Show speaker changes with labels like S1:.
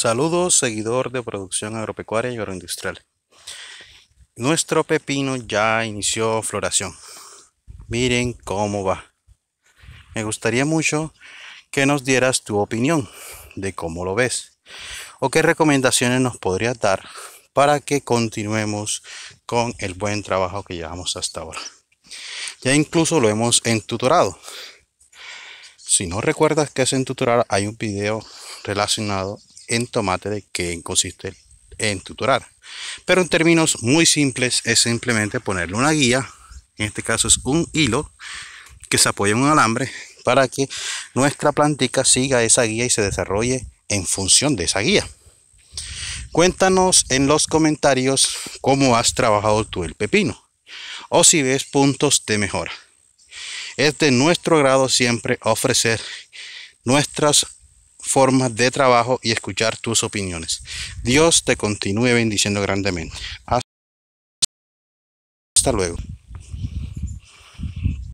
S1: Saludos, seguidor de producción agropecuaria y agroindustrial. Nuestro pepino ya inició floración. Miren cómo va. Me gustaría mucho que nos dieras tu opinión de cómo lo ves o qué recomendaciones nos podrías dar para que continuemos con el buen trabajo que llevamos hasta ahora. Ya incluso lo hemos entutorado. Si no recuerdas que es entutorar, hay un video relacionado en tomate de consiste en tutorar. Pero en términos muy simples es simplemente ponerle una guía, en este caso es un hilo que se apoya en un alambre para que nuestra plantica siga esa guía y se desarrolle en función de esa guía. Cuéntanos en los comentarios cómo has trabajado tú el pepino o si ves puntos de mejora. Es de nuestro grado siempre ofrecer nuestras formas de trabajo y escuchar tus opiniones. Dios te continúe bendiciendo grandemente. Hasta luego.